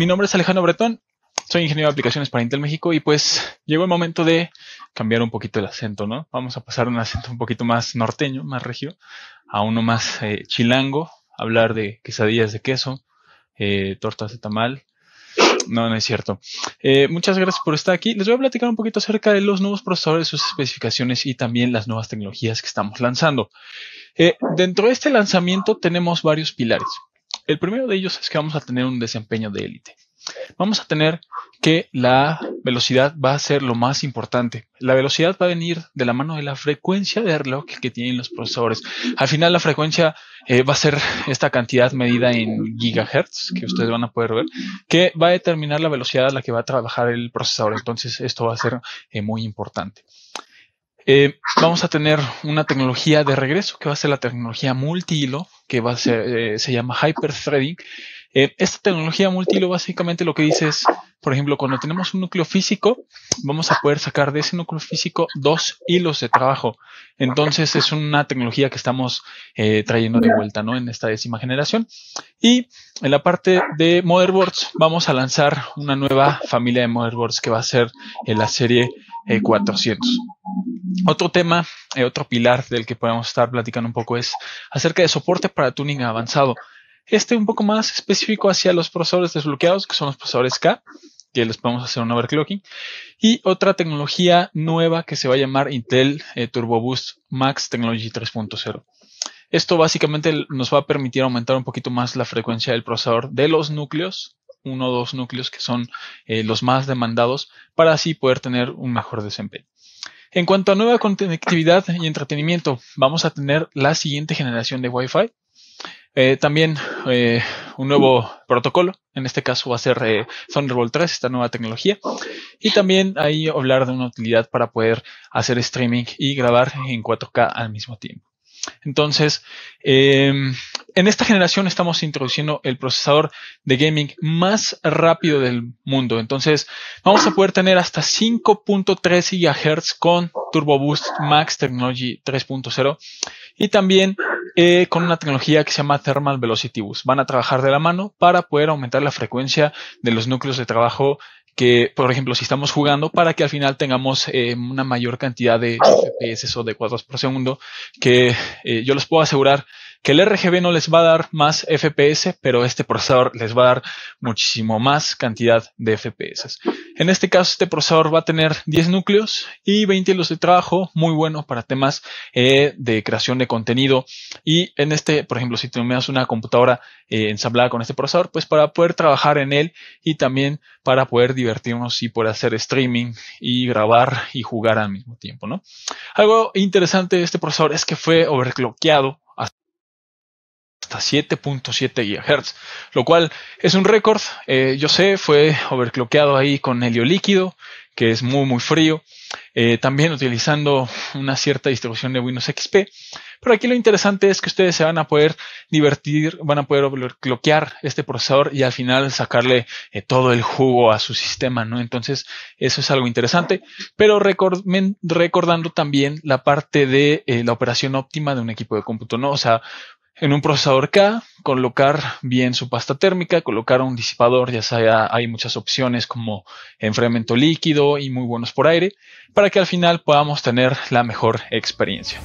mi nombre es Alejandro Bretón, soy ingeniero de aplicaciones para Intel México y pues llegó el momento de cambiar un poquito el acento, ¿no? Vamos a pasar un acento un poquito más norteño, más regio, a uno más eh, chilango, hablar de quesadillas de queso, eh, tortas de tamal. No, no es cierto. Eh, muchas gracias por estar aquí. Les voy a platicar un poquito acerca de los nuevos procesadores, sus especificaciones y también las nuevas tecnologías que estamos lanzando. dentro de este lanzamiento tenemos varios pilares. El primero de ellos es que vamos a tener un desempeño de élite. Vamos a tener que la velocidad va a ser lo más importante. La velocidad va a venir de la mano de la frecuencia de reloj que tienen los procesadores. Al final la frecuencia eh, va a ser esta cantidad medida en gigahertz que ustedes van a poder ver, que va a determinar la velocidad a la que va a trabajar el procesador. Entonces esto va a ser eh, muy importante. Eh, vamos a tener una tecnología de regreso que va a ser la tecnología multihilo, que eh, se llama hyperthreading. threading eh, esta tecnología multihilo básicamente lo que dice es, por ejemplo, cuando tenemos un núcleo físico, vamos a poder sacar de ese núcleo físico dos hilos de trabajo. Entonces es una tecnología que estamos trayendo de vuelta ¿no? en esta décima generación. Y en la parte de motherboards vamos a lanzar una nueva familia de motherboards que va a ser la serie 400. Otro tema, eh, otro pilar del que podemos estar platicando un poco es acerca de soporte para tuning avanzado. Este un poco más específico hacia los procesadores desbloqueados, que son los procesadores K, que les podemos hacer un overclocking. Y otra tecnología nueva que se va a llamar Intel eh, Turbo Boost Max Technology 3.0. Esto básicamente nos va a permitir aumentar un poquito más la frecuencia del procesador de los núcleos, uno o dos núcleos que son eh, los más demandados, para así poder tener un mejor desempeño. En cuanto a nueva conectividad y entretenimiento, vamos a tener la siguiente generación de Wi-Fi. Eh, también eh, un nuevo protocolo, en este caso va a ser eh, Thunderbolt 3, esta nueva tecnología. Y también ahí hablar de una utilidad para poder hacer streaming y grabar en 4K al mismo tiempo. Entonces, em, en esta generación estamos introduciendo el procesador de gaming más rápido del mundo. Entonces, vamos a poder tener hasta 5.3 GHz con Turbo Boost Max Technology 3.0 y también eh, con una tecnología que se llama Thermal Velocity Boost. Van a trabajar de la mano para poder aumentar la frecuencia de los núcleos de trabajo que, por ejemplo, si estamos jugando, para que al final tengamos eh, una mayor cantidad de ¡Oh! FPS o de cuadros por segundo, que eh, yo les puedo asegurar que el RGB no les va a dar más FPS, pero este procesador les va a dar muchísimo más cantidad de FPS. En este caso, este procesador va a tener 10 núcleos y 20 hilos de trabajo, muy bueno para temas eh, de creación de contenido. Y en este, por ejemplo, si das una computadora eh, ensamblada con este procesador, pues para poder trabajar en él y también para poder divertirnos y poder hacer streaming y grabar y jugar al mismo tiempo, ¿no? Algo interesante de este procesador es que fue overclockeado hasta 7.7 GHz, lo cual es un récord. Eh, yo sé, fue overclockeado ahí con helio líquido, que es muy, muy frío. Eh, también utilizando una cierta distribución de Windows XP. Pero aquí lo interesante es que ustedes se van a poder divertir, van a poder bloquear este procesador y al final sacarle eh, todo el jugo a su sistema, ¿no? Entonces, eso es algo interesante. Pero recordando también la parte de la operación óptima de un equipo de cómputo, ¿no? O sea, en un procesador K, colocar bien su pasta térmica, colocar un disipador, ya sea hay muchas opciones como enfriamiento líquido y muy buenos por aire, para que al final podamos tener la mejor experiencia.